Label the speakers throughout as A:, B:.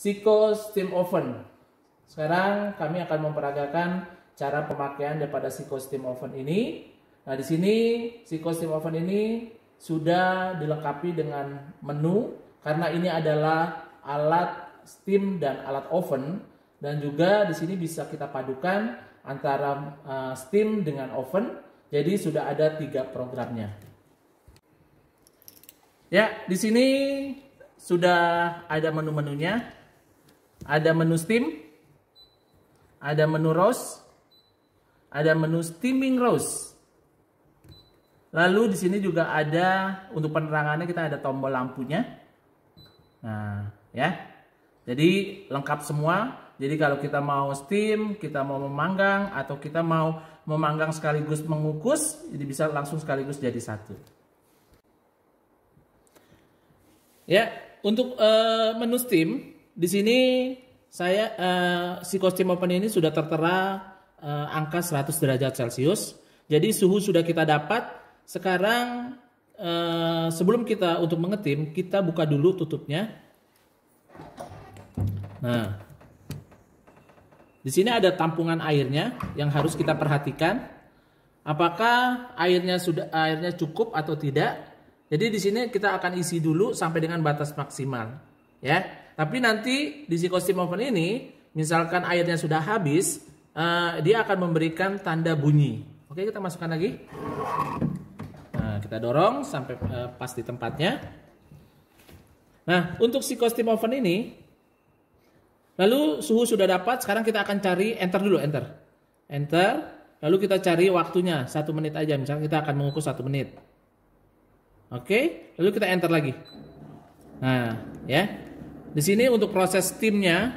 A: Siko Steam Oven. Sekarang kami akan memperagakan cara pemakaian daripada Siko Steam Oven ini. Nah, di sini Siko Steam Oven ini sudah dilengkapi dengan menu karena ini adalah alat steam dan alat oven dan juga di sini bisa kita padukan antara eh, steam dengan oven. Jadi sudah ada tiga programnya. Ya, di sini sudah ada menu-menunya. Ada menu steam, ada menu roast, ada menu steaming roast. Lalu di sini juga ada untuk penerangannya kita ada tombol lampunya. Nah, ya. Jadi lengkap semua. Jadi kalau kita mau steam, kita mau memanggang atau kita mau memanggang sekaligus mengukus, jadi bisa langsung sekaligus jadi satu. Ya, untuk uh, menu steam di sini saya uh, si kostum open ini sudah tertera uh, angka 100 derajat Celcius. Jadi suhu sudah kita dapat. Sekarang uh, sebelum kita untuk mengetim, kita buka dulu tutupnya. Nah, di sini ada tampungan airnya yang harus kita perhatikan. Apakah airnya sudah airnya cukup atau tidak? Jadi di sini kita akan isi dulu sampai dengan batas maksimal, ya. Tapi nanti di oven ini, misalkan airnya sudah habis, uh, dia akan memberikan tanda bunyi. Oke, kita masukkan lagi. Nah, kita dorong sampai uh, pas di tempatnya. Nah, untuk oven ini, lalu suhu sudah dapat, sekarang kita akan cari enter dulu, enter. Enter, lalu kita cari waktunya, satu menit aja. Misalnya kita akan mengukur satu menit. Oke, lalu kita enter lagi. Nah, ya. Di sini untuk proses timnya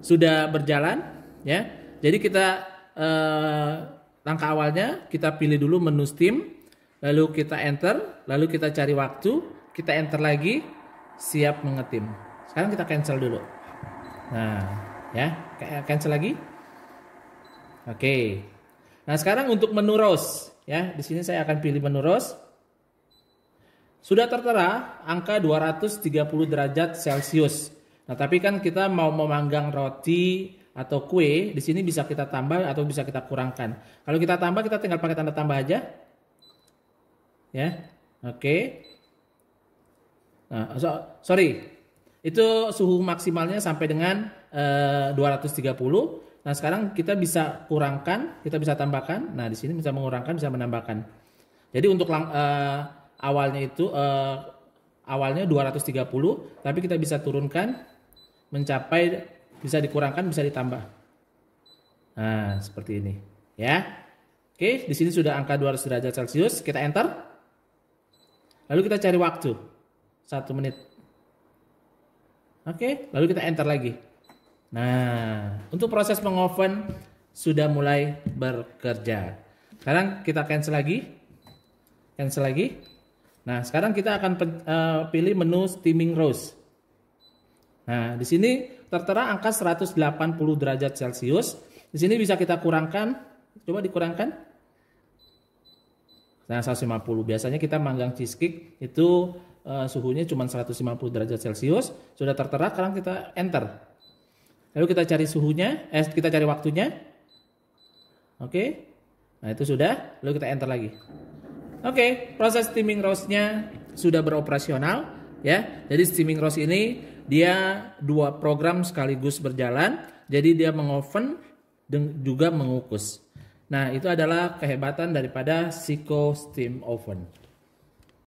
A: sudah berjalan ya. Jadi kita eh, langkah awalnya kita pilih dulu menu Steam, lalu kita enter, lalu kita cari waktu, kita enter lagi, siap mengetim. Sekarang kita cancel dulu. Nah, ya, cancel lagi. Oke. Nah, sekarang untuk menu rose ya. Di sini saya akan pilih menu rose. Sudah tertera angka 230 derajat Celcius. Nah, tapi kan kita mau memanggang roti atau kue, di sini bisa kita tambah atau bisa kita kurangkan. Kalau kita tambah, kita tinggal pakai tanda tambah aja. Ya, oke. Nah, so, sorry, itu suhu maksimalnya sampai dengan eh, 230. Nah, sekarang kita bisa kurangkan, kita bisa tambahkan. Nah, di sini bisa mengurangkan, bisa menambahkan. Jadi untuk lang, eh, awalnya itu uh, awalnya 230 tapi kita bisa turunkan mencapai bisa dikurangkan bisa ditambah. Nah, seperti ini ya. Oke, di sini sudah angka 200 derajat Celcius, kita enter. Lalu kita cari waktu. satu menit. Oke, lalu kita enter lagi. Nah, untuk proses mengoven sudah mulai bekerja. Sekarang kita cancel lagi. Cancel lagi. Nah, sekarang kita akan eh, pilih menu steaming roast. Nah, di sini tertera angka 180 derajat Celcius. Di sini bisa kita kurangkan, coba dikurangkan. Nah, 150. Biasanya kita manggang cheesecake itu uh, suhunya cuma 150 derajat Celcius. Sudah tertera, sekarang kita enter. Lalu kita cari suhunya, eh kita cari waktunya. Oke. Nah, itu sudah. Lalu kita enter lagi. Oke, okay, proses steaming roastnya sudah beroperasional ya. Jadi steaming roast ini dia dua program sekaligus berjalan. Jadi dia mengoven dan juga mengukus. Nah, itu adalah kehebatan daripada Siko Steam Oven.